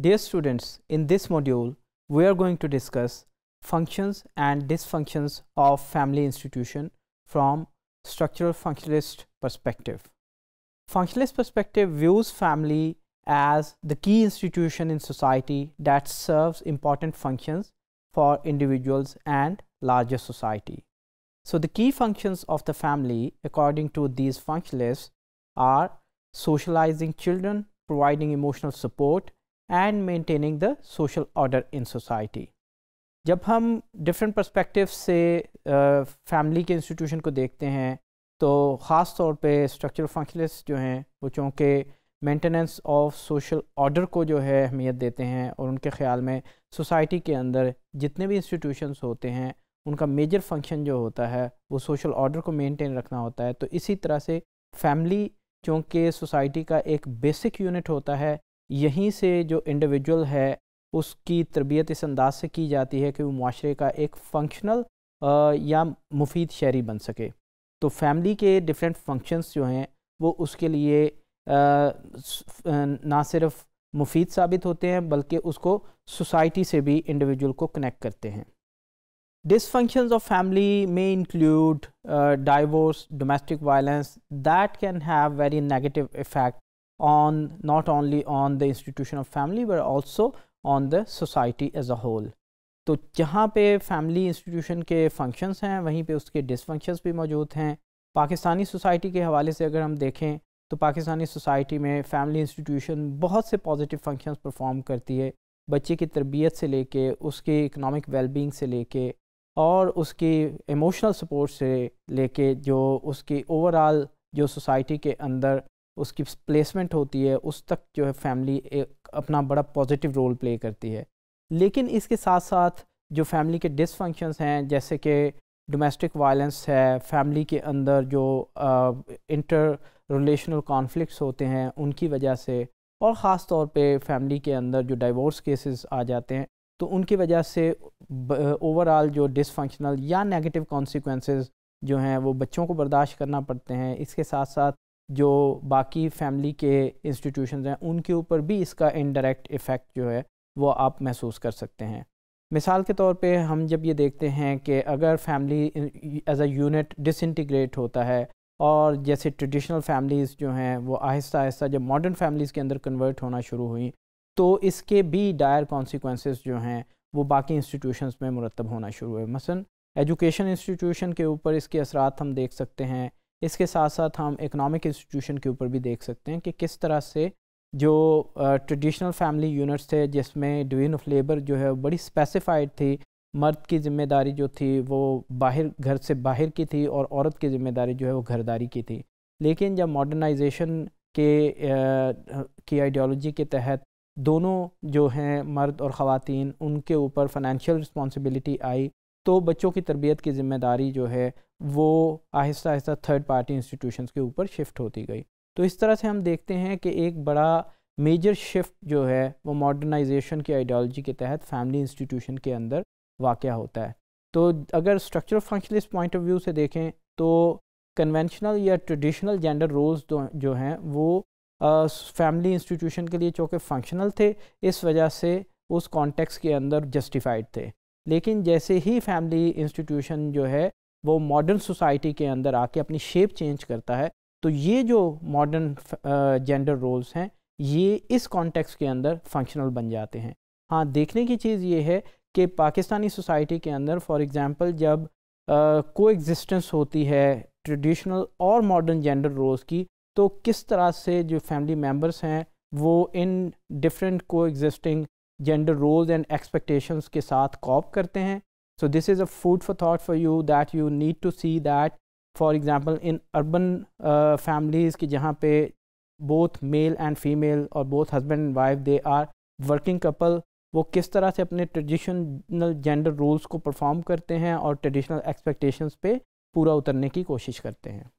Dear students, in this module, we are going to discuss functions and dysfunctions of family institution from structural functionalist perspective. Functionalist perspective views family as the key institution in society that serves important functions for individuals and larger society. So the key functions of the family according to these functionalists are socializing children, providing emotional support, and maintaining the social order in society जब हम different perspective से family के institution को देखते हैं तो ख़ास तौर पे स्ट्रक्चरल फंक्शनस जो हैं वो चूँकि मेंटेनेंस ऑफ सोशल ऑर्डर को जो है अहमियत देते हैं और उनके ख्याल में सोसाइटी के अंदर जितने भी इंस्टीट्यूशंस होते हैं उनका मेजर फंक्शन जो होता है वो सोशल ऑर्डर को मेंटेन रखना होता है तो इसी तरह से फैमिली चूँकि सोसाइटी का एक बेसिक यूनिट होता है यहीं से जो इंडिविजुअल है उसकी तरबियत इस अंदाज से की जाती है कि वो माशरे का एक फंक्शनल या मुफीद शहरी बन सके तो फैमिली के डिफरेंट फंक्शंस जो हैं वो उसके लिए ना सिर्फ मुफीद साबित होते हैं बल्कि उसको सोसाइटी से भी इंडिविजुअल को कनेक्ट करते हैं डिसफंक्शन ऑफ फैमिली में include divorce domestic violence that can have very negative effect on not only on the institution of family but also on the society as a whole तो जहाँ पे family institution के functions हैं वहीं पे उसके dysfunctions भी मौजूद हैं पाकिस्तानी सोसाइटी के हवाले से अगर हम देखें तो पाकिस्तानी सोसाइटी में फैमिली इंस्टीट्यूशन बहुत से पॉजिटिव फंक्शंस परफॉर्म करती है बच्चे की तरबियत से लेके उसकी इकनॉमिक वेलबींग से लेके और उसकी इमोशनल सपोर्ट से लेके जो उसकी ओवरऑल जो सोसाइटी के अंदर उसकी प्लेसमेंट होती है उस तक जो है फैमिली एक अपना बड़ा पॉजिटिव रोल प्ले करती है लेकिन इसके साथ साथ जो फैमिली के डिसफंक्शंस हैं जैसे कि डोमेस्टिक वायलेंस है फैमिली के अंदर जो इंटर रिलेशनल कॉन्फ्लिक्ट्स होते हैं उनकी वजह से और ख़ास तौर पे फैमिली के अंदर जो डाइवोर्स केसेस आ जाते हैं तो उनकी वजह से ओवरऑल जो डिसफंक्शनल या नेगेटिव कॉन्सिक्वेंसेस जो हैं वो बच्चों को बर्दाश्त करना पड़ते हैं इसके साथ साथ जो बाकी फैमिली के इंस्टीट्यूशन हैं उनके ऊपर भी इसका इनडायरेक्ट इफ़ेक्ट जो है वो आप महसूस कर सकते हैं मिसाल के तौर पे हम जब ये देखते हैं कि अगर family as a unit disintegrate होता है और जैसे ट्रेडिशनल फैमिलीज़ जो हैं वो आहिस्ता आहिस्ता जब मॉडर्न फैमिलीज़ के अंदर कन्वर्ट होना शुरू हुई तो इसके भी डायर कॉन्सिक्वेंसेस जो हैं वो बाकी इंस्टीट्यूशंस में मुरतब होना शुरू हुए मसलन एजुकेशन इंस्टीट्यूशन के ऊपर इसके असरात हम देख सकते हैं इसके साथ साथ हम इकोनॉमिक इंस्टीट्यूशन के ऊपर भी देख सकते हैं कि किस तरह से जो ट्रेडिशनल फैमिली यूनिट्स थे जिसमें डिवीजन ऑफ लेबर जो है बड़ी स्पेसिफाइड थी मर्द की जिम्मेदारी जो थी वो बाहर घर से बाहर की थी और औरत की जिम्मेदारी जो है वो घरदारी की थी लेकिन जब मॉडर्नाइजेशन के आ, की आइडियोलॉजी के तहत दोनों जो हैं मर्द और ख़वान उनके ऊपर फाइनेंशियल रिस्पॉन्सिबिलिटी आई तो बच्चों की तरबियत की ज़िम्मेदारी जो है वो आहिस्ता आहिस्ता थर्ड पार्टी इंस्टीट्यूशंस के ऊपर शिफ्ट होती गई तो इस तरह से हम देखते हैं कि एक बड़ा मेजर शिफ्ट जो है वो मॉडर्नाइजेशन की आइडियोलॉजी के तहत फैमिली इंस्टीट्यूशन के अंदर वाक़ होता है तो अगर structural functionalist point of view से देखें तो कन्वेंशनल या ट्रेडिशनल जेंडर रोल्स जो हैं वो फैमिली uh, इंस्टीट्यूशन के लिए चूँकि फंक्शनल थे इस वजह से उस कॉन्टेक्स के अंदर जस्टिफाइड थे लेकिन जैसे ही फैमिली इंस्टीट्यूशन जो है वो मॉडर्न सोसाइटी के अंदर आके अपनी शेप चेंज करता है तो ये जो मॉडर्न जेंडर रोल्स हैं ये इस कॉन्टेक्स के अंदर फंक्शनल बन जाते हैं हाँ देखने की चीज़ ये है कि पाकिस्तानी सोसाइटी के अंदर फॉर एग्ज़ाम्पल जब को एग्जिस्टेंस होती है ट्रेडिशनल और मॉडर्न जेंडर रोल्स की तो किस तरह से जो फैमिली मेम्बर्स हैं वो in different coexisting gender roles and expectations के साथ कॉप करते हैं So this is a food for thought for you that you need to see that for example in urban uh, families ki jahan pe both male and female or both husband and wife they are working couple वो किस तरह से अपने traditional gender roles को perform करते हैं और traditional expectations पे पूरा उतरने की कोशिश करते हैं